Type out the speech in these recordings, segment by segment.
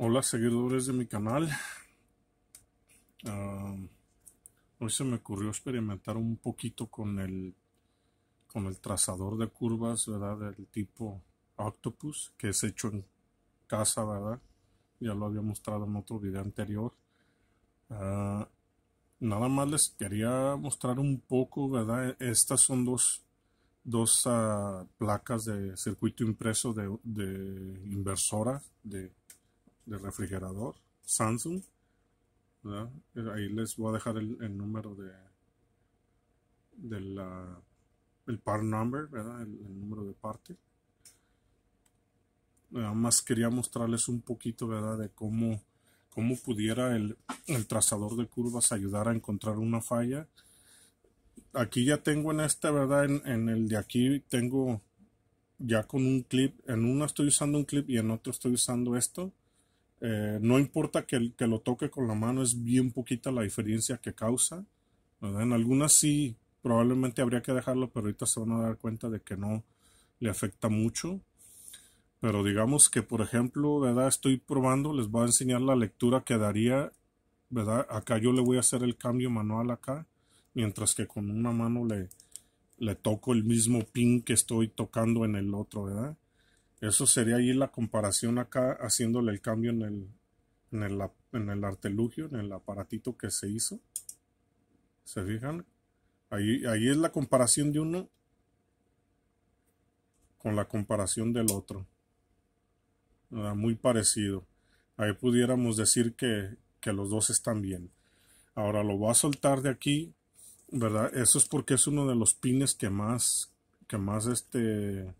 Hola seguidores de mi canal. Ah, hoy se me ocurrió experimentar un poquito con el con el trazador de curvas, ¿verdad? Del tipo Octopus, que es hecho en casa, ¿verdad? Ya lo había mostrado en otro video anterior. Ah, nada más les quería mostrar un poco, ¿verdad? Estas son dos, dos ah, placas de circuito impreso de, de inversora de de refrigerador, Samsung. Eh, ahí les voy a dejar el, número de, de la, el part number, El, número de parte. Nada más quería mostrarles un poquito, ¿verdad? De cómo, cómo pudiera el, trazador de curvas ayudar a encontrar una falla. Aquí ya tengo en este, ¿verdad? En, en el de aquí tengo ya con un clip. En uno estoy usando un clip y en otro estoy usando esto eh, no importa que, lo toque con la mano, es bien poquita la diferencia que causa. En algunas sí, probablemente habría que dejarlo, pero ahorita se van a dar cuenta de que no le afecta mucho. Pero digamos que, por ejemplo, ¿verdad? estoy probando, les voy a enseñar la lectura que daría. ¿verdad? Acá yo le voy a hacer el cambio manual acá, mientras que con una mano le, le toco el mismo pin que estoy tocando en el otro, ¿verdad? Eso sería ahí la comparación acá, haciéndole el cambio en el, en el, en el artelugio, en el aparatito que se hizo. ¿Se fijan? Ahí, ahí es la comparación de uno con la comparación del otro. Ah, muy parecido. Ahí pudiéramos decir que, que los dos están bien. Ahora lo voy a soltar de aquí, ¿verdad? Eso es porque es uno de los pines que más, que más este,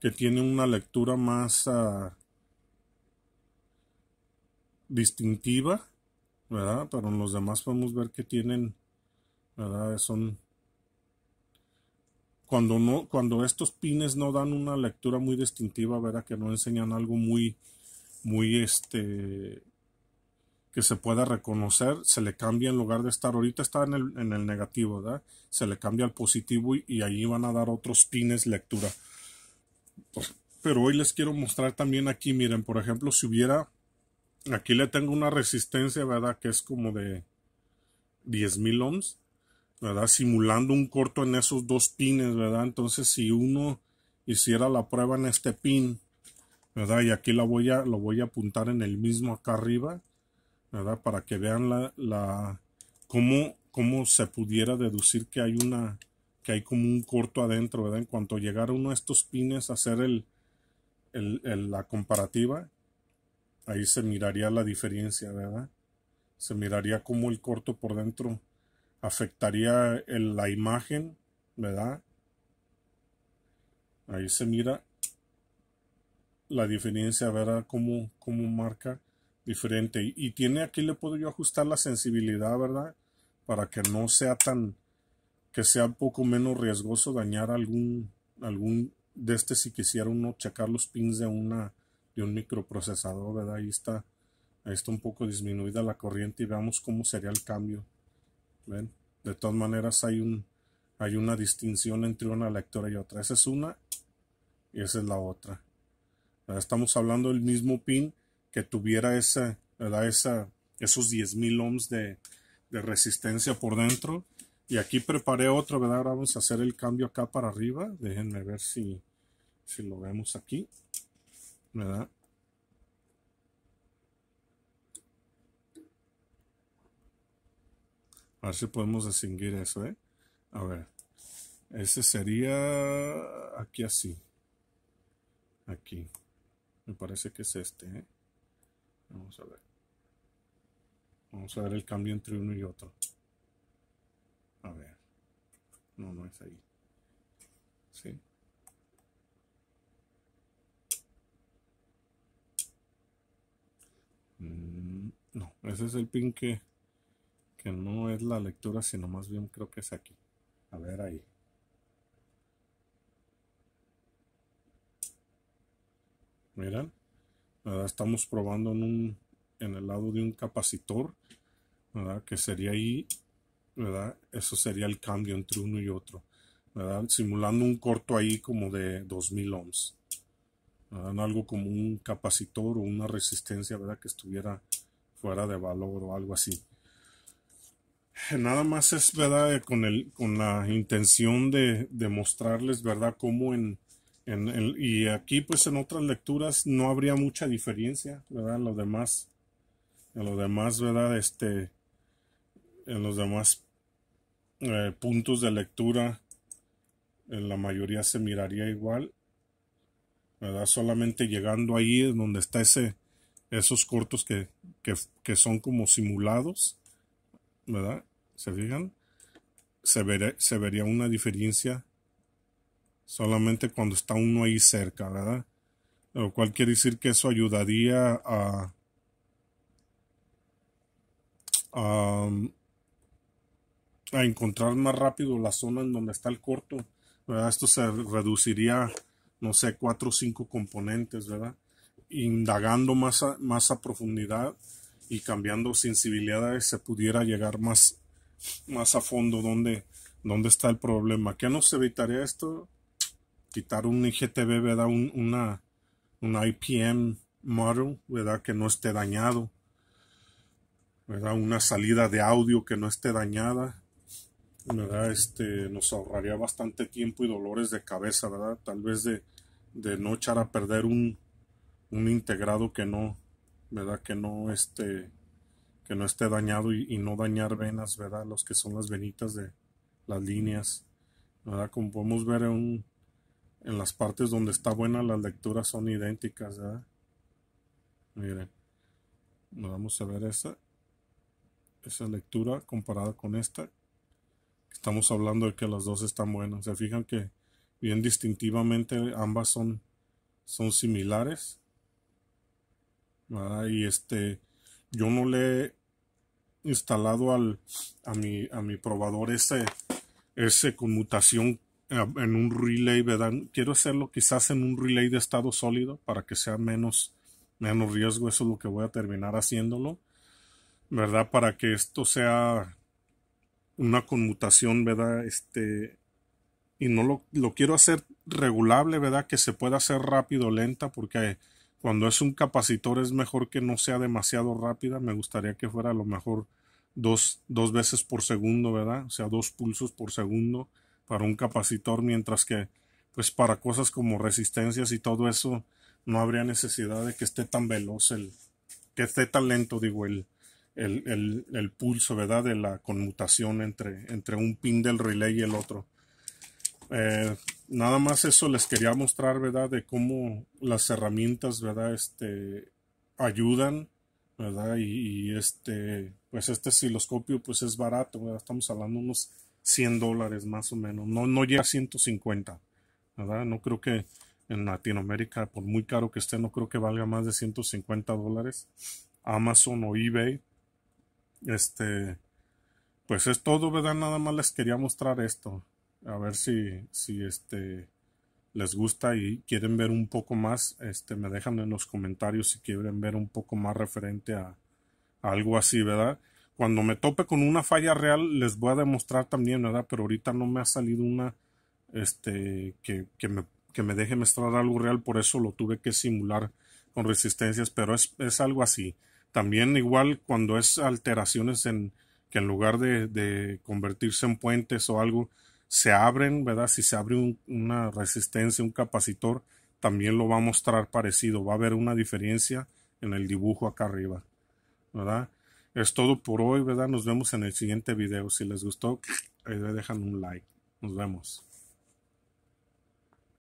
que tiene una lectura más ah, distintiva, ¿verdad? Pero en los demás podemos ver que tienen, ¿verdad? Son... Cuando, no, cuando estos pines no dan una lectura muy distintiva, ¿verdad? Que no enseñan algo muy, muy este que se pueda reconocer, se le cambia en lugar de estar ahorita está en el, en el negativo, ¿verdad? Se le cambia al positivo y, y ahí van a dar otros pines lectura. Pero hoy les quiero mostrar también aquí, miren, por ejemplo, si hubiera, aquí le tengo una resistencia, ¿verdad? Que es como de 10.000 ohms, ¿verdad? Simulando un corto en esos dos pines, ¿verdad? Entonces, si uno hiciera la prueba en este pin, ¿verdad? Y aquí la voy a, lo voy a apuntar en el mismo acá arriba, ¿verdad? Para que vean la, la cómo, cómo se pudiera deducir que hay una, que hay como un corto adentro, ¿verdad? En cuanto llegara uno a estos pines a hacer el, la comparativa, ahí se miraría la diferencia, ¿verdad? Se miraría cómo el corto por dentro afectaría la imagen, ¿verdad? Ahí se mira la diferencia, ¿verdad? como cómo marca diferente. Y, y tiene, aquí le puedo yo ajustar la sensibilidad, ¿verdad? Para que no sea tan, que sea un poco menos riesgoso dañar algún, algún de este si quisiera uno checar los pins de una de un microprocesador, ¿verdad? Ahí está, está un poco disminuida la corriente y veamos cómo sería el cambio. De todas maneras hay un hay una distinción entre una lectora y otra. Esa es una y esa es la otra. Estamos hablando del mismo pin que tuviera esa, esa esos 10.000 ohms de, de resistencia por dentro y aquí preparé otro, ¿verdad? Ahora vamos a hacer el cambio acá para arriba. Déjenme ver si, lo vemos aquí. ¿Verdad? A ver si podemos distinguir eso, ¿eh? A ver. Ese sería aquí así. Aquí. Me parece que es este, ¿eh? Vamos a ver. Vamos a ver el cambio entre uno y otro. No, no es ahí. ¿Sí? Mm, no, ese es el pin que, que no es la lectura, sino más bien creo que es aquí. A ver ahí. Miren, estamos probando en, un, en el lado de un capacitor, ¿verdad? que sería ahí ¿verdad? Eso sería el cambio entre uno y otro, ¿verdad? Simulando un corto ahí como de 2000 ohms, ¿verdad? Algo como un capacitor o una resistencia, ¿verdad? Que estuviera fuera de valor o algo así. Nada más es, ¿verdad? Con, el, con la intención de, mostrarles, ¿verdad? Cómo en, y aquí pues en otras lecturas no habría mucha diferencia, ¿verdad? En lo demás, en lo demás, ¿verdad? Este, en los demás eh, puntos de lectura en la mayoría se miraría igual ¿verdad? solamente llegando ahí donde está ese esos cortos que, que, son como simulados ¿verdad? se fijan se, se vería una diferencia solamente cuando está uno ahí cerca ¿verdad? lo cual quiere decir que eso ayudaría a, a a encontrar más rápido la zona en donde está el corto. ¿verdad? Esto se reduciría, no sé, cuatro o cinco componentes, ¿verdad? Indagando más a, más a profundidad y cambiando sensibilidades se pudiera llegar más, más a fondo donde, donde está el problema. ¿Qué nos evitaría esto? Quitar un IGTV, ¿verdad? Un, una, un IPM model, ¿verdad? Que no esté dañado. ¿verdad? Una salida de audio que no esté dañada, ¿verdad? Este, nos ahorraría bastante tiempo y dolores de cabeza, ¿verdad? Tal vez de, de no echar a perder un, integrado que no, ¿verdad? Que no esté, que no esté dañado y, no dañar venas, ¿verdad? Los que son las venitas de las líneas, Como podemos ver en, en las partes donde está buena las lecturas son idénticas, Miren, vamos a ver esa, esa lectura comparada con esta Estamos hablando de que las dos están buenas. Se fijan que bien distintivamente ambas son, son similares. Y este, yo no le he instalado al, a, mi, a mi probador ese, ese conmutación eh, en un relay, ¿verdad? Quiero hacerlo quizás en un relay de estado sólido para que sea menos, menos riesgo. Eso es lo que voy a terminar haciéndolo, ¿verdad? Para que esto sea una conmutación, ¿verdad? Este, y no lo, lo, quiero hacer regulable, ¿verdad? Que se pueda hacer rápido, lenta, porque cuando es un capacitor es mejor que no sea demasiado rápida. Me gustaría que fuera a lo mejor dos, dos veces por segundo, ¿verdad? O sea, dos pulsos por segundo para un capacitor, mientras que, pues, para cosas como resistencias y todo eso, no habría necesidad de que esté tan veloz el, que esté tan lento, digo, el, el, pulso, ¿verdad? De la conmutación entre, entre un pin del relay y el otro. Eh, nada más eso les quería mostrar, ¿verdad? De cómo las herramientas, ¿verdad? Este, ayudan, ¿verdad? Y, este, pues este osciloscopio, pues es barato, Estamos hablando unos 100 dólares más o menos. No, no llega a 150, ¿verdad? No creo que en Latinoamérica, por muy caro que esté, no creo que valga más de 150 dólares. Amazon o eBay este, pues es todo, ¿verdad? Nada más les quería mostrar esto. A ver si, si este, les gusta y quieren ver un poco más, este, me dejan en los comentarios si quieren ver un poco más referente a, algo así, ¿verdad? Cuando me tope con una falla real les voy a demostrar también, ¿verdad? Pero ahorita no me ha salido una, este, que, que me, que me deje mostrar algo real, por eso lo tuve que simular con resistencias, pero es algo así. También igual cuando es alteraciones en que en lugar de, convertirse en puentes o algo, se abren, ¿verdad? Si se abre una resistencia, un capacitor, también lo va a mostrar parecido. Va a haber una diferencia en el dibujo acá arriba, ¿verdad? Es todo por hoy, ¿verdad? Nos vemos en el siguiente video. Si les gustó, dejan un like. Nos vemos.